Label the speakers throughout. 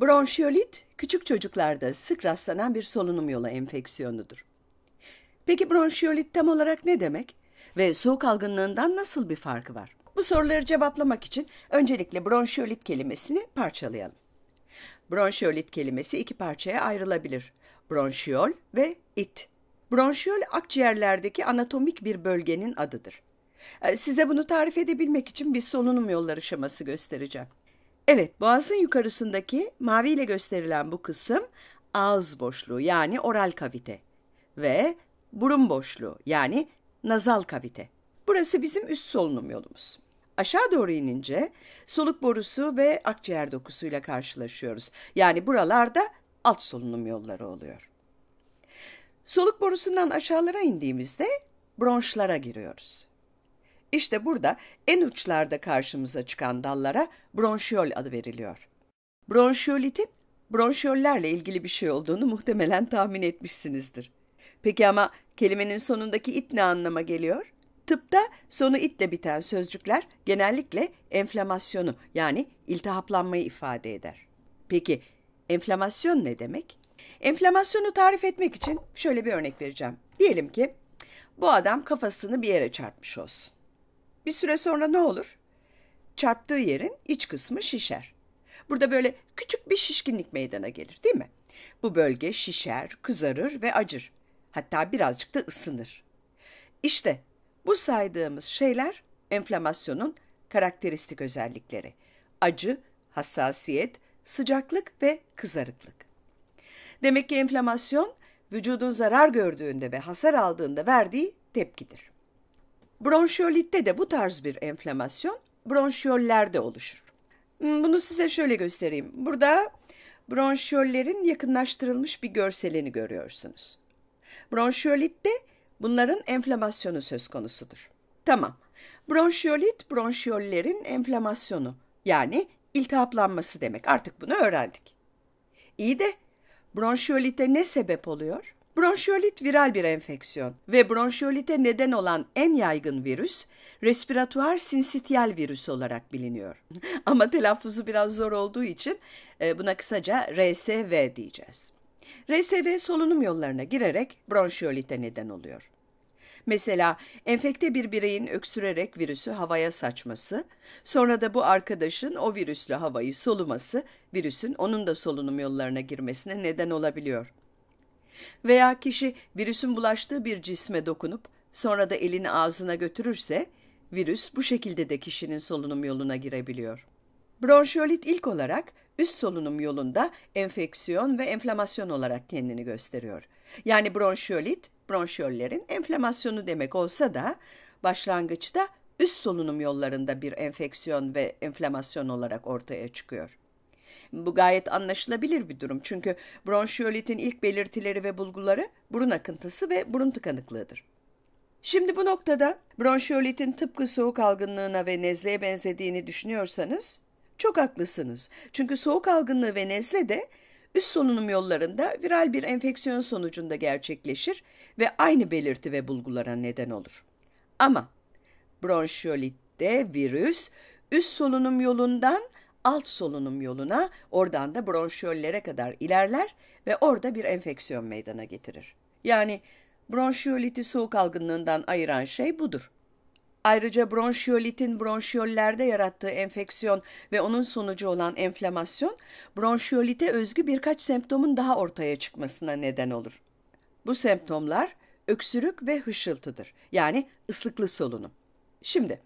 Speaker 1: Bronşiyolit, küçük çocuklarda sık rastlanan bir solunum yolu enfeksiyonudur. Peki bronşiyolit tam olarak ne demek ve soğuk algınlığından nasıl bir farkı var? Bu soruları cevaplamak için öncelikle bronşiyolit kelimesini parçalayalım. Bronşiyolit kelimesi iki parçaya ayrılabilir. Bronşiyol ve it. Bronşiyol akciğerlerdeki anatomik bir bölgenin adıdır. Ee, size bunu tarif edebilmek için bir solunum yolları şeması göstereceğim. Evet, boğazın yukarısındaki maviyle gösterilen bu kısım ağız boşluğu yani oral kavite ve burun boşluğu yani nazal kavite. Burası bizim üst solunum yolumuz. Aşağı doğru inince soluk borusu ve akciğer dokusuyla karşılaşıyoruz. Yani buralarda alt solunum yolları oluyor. Soluk borusundan aşağılara indiğimizde bronşlara giriyoruz. İşte burada en uçlarda karşımıza çıkan dallara bronşiyol adı veriliyor. Bronşiyolitin bronşiyollerle ilgili bir şey olduğunu muhtemelen tahmin etmişsinizdir. Peki ama kelimenin sonundaki it ne anlama geliyor? Tıpta sonu itle biten sözcükler genellikle enflamasyonu yani iltihaplanmayı ifade eder. Peki enflamasyon ne demek? Enflamasyonu tarif etmek için şöyle bir örnek vereceğim. Diyelim ki bu adam kafasını bir yere çarpmış olsun. Bir süre sonra ne olur? Çarptığı yerin iç kısmı şişer. Burada böyle küçük bir şişkinlik meydana gelir değil mi? Bu bölge şişer, kızarır ve acır. Hatta birazcık da ısınır. İşte bu saydığımız şeyler enflamasyonun karakteristik özellikleri. Acı, hassasiyet, sıcaklık ve kızarıklık. Demek ki enflamasyon vücudun zarar gördüğünde ve hasar aldığında verdiği tepkidir. Bronşiyolitte de bu tarz bir enflamasyon bronşiyollerde oluşur. Hmm, bunu size şöyle göstereyim. Burada bronşiyollerin yakınlaştırılmış bir görselini görüyorsunuz. Bronşiyolitte bunların enflamasyonu söz konusudur. Tamam. Bronşiyolit bronşiyollerin enflamasyonu yani iltihaplanması demek. Artık bunu öğrendik. İyi de bronşiyolite ne sebep oluyor? Bronşiyolit viral bir enfeksiyon ve bronşiyolite neden olan en yaygın virüs respiratuar sinsitiyel virüs olarak biliniyor. Ama telaffuzu biraz zor olduğu için e, buna kısaca RSV diyeceğiz. RSV solunum yollarına girerek bronşiyolite neden oluyor. Mesela enfekte bir bireyin öksürerek virüsü havaya saçması, sonra da bu arkadaşın o virüsle havayı soluması, virüsün onun da solunum yollarına girmesine neden olabiliyor. Veya kişi virüsün bulaştığı bir cisme dokunup sonra da elini ağzına götürürse virüs bu şekilde de kişinin solunum yoluna girebiliyor. Bronşiolit ilk olarak üst solunum yolunda enfeksiyon ve enflamasyon olarak kendini gösteriyor. Yani bronşiolit, bronşiyollerin enflamasyonu demek olsa da başlangıçta üst solunum yollarında bir enfeksiyon ve enflamasyon olarak ortaya çıkıyor. Bu gayet anlaşılabilir bir durum çünkü bronşiyolitin ilk belirtileri ve bulguları burun akıntısı ve burun tıkanıklığıdır. Şimdi bu noktada bronşiyolitin tıpkı soğuk algınlığına ve nezleye benzediğini düşünüyorsanız çok haklısınız. Çünkü soğuk algınlığı ve nezle de üst solunum yollarında viral bir enfeksiyon sonucunda gerçekleşir ve aynı belirti ve bulgulara neden olur. Ama bronşiyolitte virüs üst solunum yolundan alt solunum yoluna, oradan da bronşiyollere kadar ilerler ve orada bir enfeksiyon meydana getirir. Yani bronşiyoliti soğuk algınlığından ayıran şey budur. Ayrıca bronşiyolitin bronşiyollerde yarattığı enfeksiyon ve onun sonucu olan enflamasyon, bronşiyolite özgü birkaç semptomun daha ortaya çıkmasına neden olur. Bu semptomlar öksürük ve hışıltıdır. Yani ıslıklı solunum. Şimdi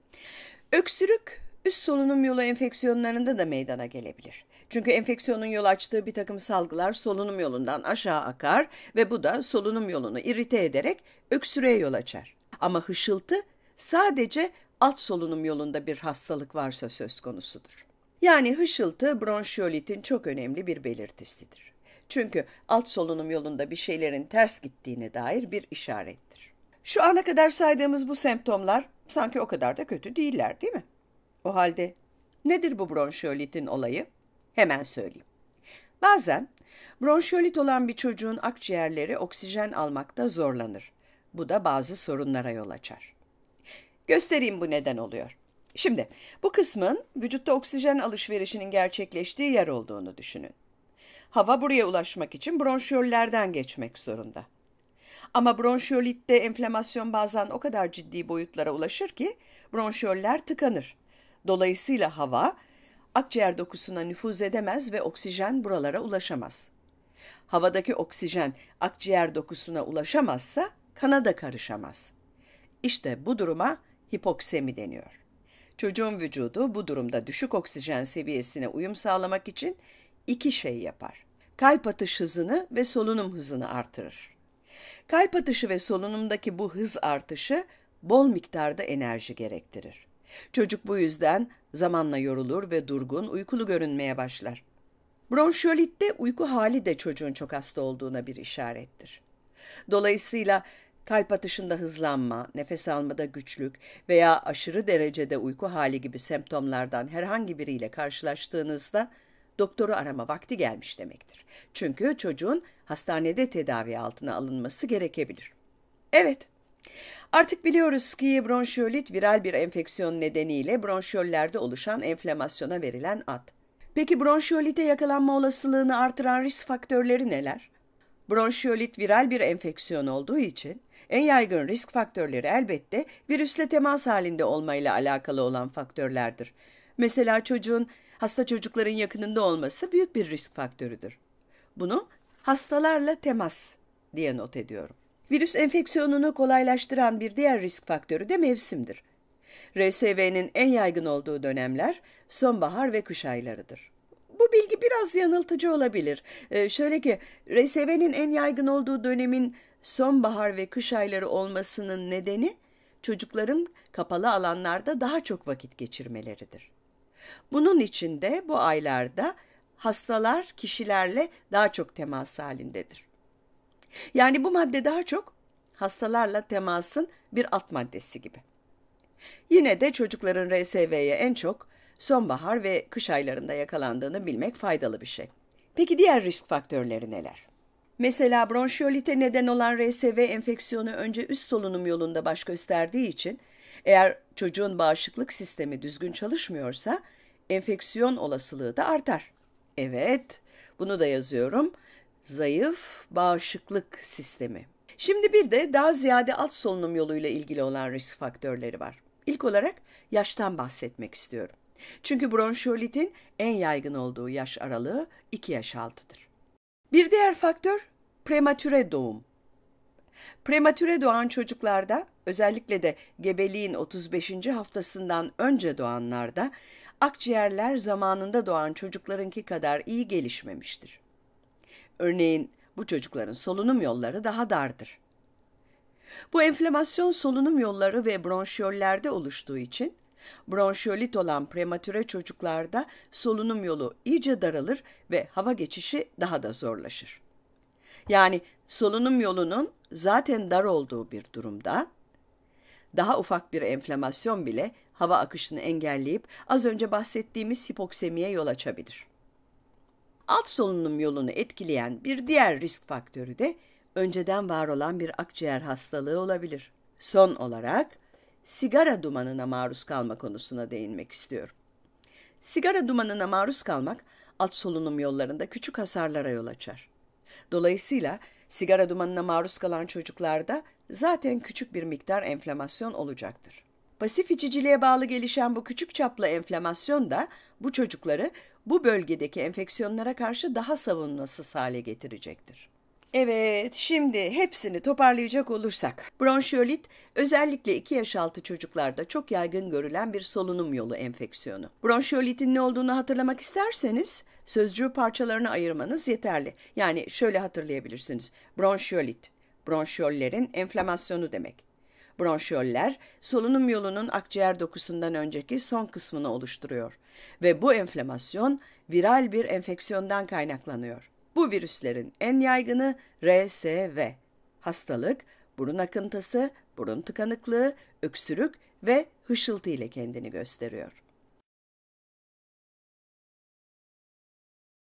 Speaker 1: öksürük Üst solunum yolu enfeksiyonlarında da meydana gelebilir. Çünkü enfeksiyonun yol açtığı bir takım salgılar solunum yolundan aşağı akar ve bu da solunum yolunu irite ederek öksürüğe yol açar. Ama hışıltı sadece alt solunum yolunda bir hastalık varsa söz konusudur. Yani hışıltı bronşiyolitin çok önemli bir belirtisidir. Çünkü alt solunum yolunda bir şeylerin ters gittiğine dair bir işarettir. Şu ana kadar saydığımız bu semptomlar sanki o kadar da kötü değiller değil mi? bu halde. Nedir bu bronşiolitin olayı? Hemen söyleyeyim. Bazen bronşiolit olan bir çocuğun akciğerleri oksijen almakta zorlanır. Bu da bazı sorunlara yol açar. Göstereyim bu neden oluyor. Şimdi bu kısmın vücutta oksijen alışverişinin gerçekleştiği yer olduğunu düşünün. Hava buraya ulaşmak için bronşiyollerden geçmek zorunda. Ama bronşiyolitte enflamasyon bazen o kadar ciddi boyutlara ulaşır ki bronşiyoller tıkanır Dolayısıyla hava akciğer dokusuna nüfuz edemez ve oksijen buralara ulaşamaz. Havadaki oksijen akciğer dokusuna ulaşamazsa kana da karışamaz. İşte bu duruma hipoksemi deniyor. Çocuğun vücudu bu durumda düşük oksijen seviyesine uyum sağlamak için iki şey yapar. Kalp atış hızını ve solunum hızını artırır. Kalp atışı ve solunumdaki bu hız artışı bol miktarda enerji gerektirir. Çocuk bu yüzden zamanla yorulur ve durgun, uykulu görünmeye başlar. Bronşiolitte uyku hali de çocuğun çok hasta olduğuna bir işarettir. Dolayısıyla kalp atışında hızlanma, nefes almada güçlük veya aşırı derecede uyku hali gibi semptomlardan herhangi biriyle karşılaştığınızda doktoru arama vakti gelmiş demektir. Çünkü çocuğun hastanede tedavi altına alınması gerekebilir. Evet, Artık biliyoruz ki bronşiyolit viral bir enfeksiyon nedeniyle bronşiyollerde oluşan enflamasyona verilen ad. Peki bronşiyolite yakalanma olasılığını artıran risk faktörleri neler? Bronşiyolit viral bir enfeksiyon olduğu için en yaygın risk faktörleri elbette virüsle temas halinde olmayla alakalı olan faktörlerdir. Mesela çocuğun hasta çocukların yakınında olması büyük bir risk faktörüdür. Bunu hastalarla temas diye not ediyorum. Virüs enfeksiyonunu kolaylaştıran bir diğer risk faktörü de mevsimdir. RSV'nin en yaygın olduğu dönemler sonbahar ve kış aylarıdır. Bu bilgi biraz yanıltıcı olabilir. Ee, şöyle ki RSV'nin en yaygın olduğu dönemin sonbahar ve kış ayları olmasının nedeni çocukların kapalı alanlarda daha çok vakit geçirmeleridir. Bunun için de bu aylarda hastalar kişilerle daha çok temas halindedir. Yani bu madde daha çok hastalarla temasın bir alt maddesi gibi. Yine de çocukların RSV'ye en çok sonbahar ve kış aylarında yakalandığını bilmek faydalı bir şey. Peki diğer risk faktörleri neler? Mesela bronşiyolite neden olan RSV enfeksiyonu önce üst solunum yolunda baş gösterdiği için eğer çocuğun bağışıklık sistemi düzgün çalışmıyorsa enfeksiyon olasılığı da artar. Evet, bunu da yazıyorum zayıf bağışıklık sistemi. Şimdi bir de daha ziyade alt solunum yoluyla ilgili olan risk faktörleri var. İlk olarak yaştan bahsetmek istiyorum. Çünkü bronşiolitin en yaygın olduğu yaş aralığı 2 yaş altıdır. Bir diğer faktör prematüre doğum. Prematüre doğan çocuklarda özellikle de gebeliğin 35. haftasından önce doğanlarda akciğerler zamanında doğan çocuklarınki kadar iyi gelişmemiştir. Örneğin bu çocukların solunum yolları daha dardır. Bu enflamasyon solunum yolları ve bronşiyollerde oluştuğu için bronşiolit olan prematüre çocuklarda solunum yolu iyice daralır ve hava geçişi daha da zorlaşır. Yani solunum yolunun zaten dar olduğu bir durumda daha ufak bir enflamasyon bile hava akışını engelleyip az önce bahsettiğimiz hipoksemiye yol açabilir. Alt solunum yolunu etkileyen bir diğer risk faktörü de önceden var olan bir akciğer hastalığı olabilir. Son olarak sigara dumanına maruz kalma konusuna değinmek istiyorum. Sigara dumanına maruz kalmak alt solunum yollarında küçük hasarlara yol açar. Dolayısıyla sigara dumanına maruz kalan çocuklarda zaten küçük bir miktar enflamasyon olacaktır. Pasif içiciliğe bağlı gelişen bu küçük çaplı enflamasyon da bu çocukları bu bölgedeki enfeksiyonlara karşı daha savunmasız hale getirecektir. Evet, şimdi hepsini toparlayacak olursak. Bronşiolit özellikle 2 yaş altı çocuklarda çok yaygın görülen bir solunum yolu enfeksiyonu. Bronşiolitin ne olduğunu hatırlamak isterseniz sözcüğü parçalarını ayırmanız yeterli. Yani şöyle hatırlayabilirsiniz. Bronşiolit, bronşiyollerin enflamasyonu demek bronşiyoller solunum yolunun akciğer dokusundan önceki son kısmını oluşturuyor ve bu enflamasyon viral bir enfeksiyondan kaynaklanıyor. Bu virüslerin en yaygını RSV. Hastalık, burun akıntısı, burun tıkanıklığı, öksürük ve hışıltı ile kendini gösteriyor.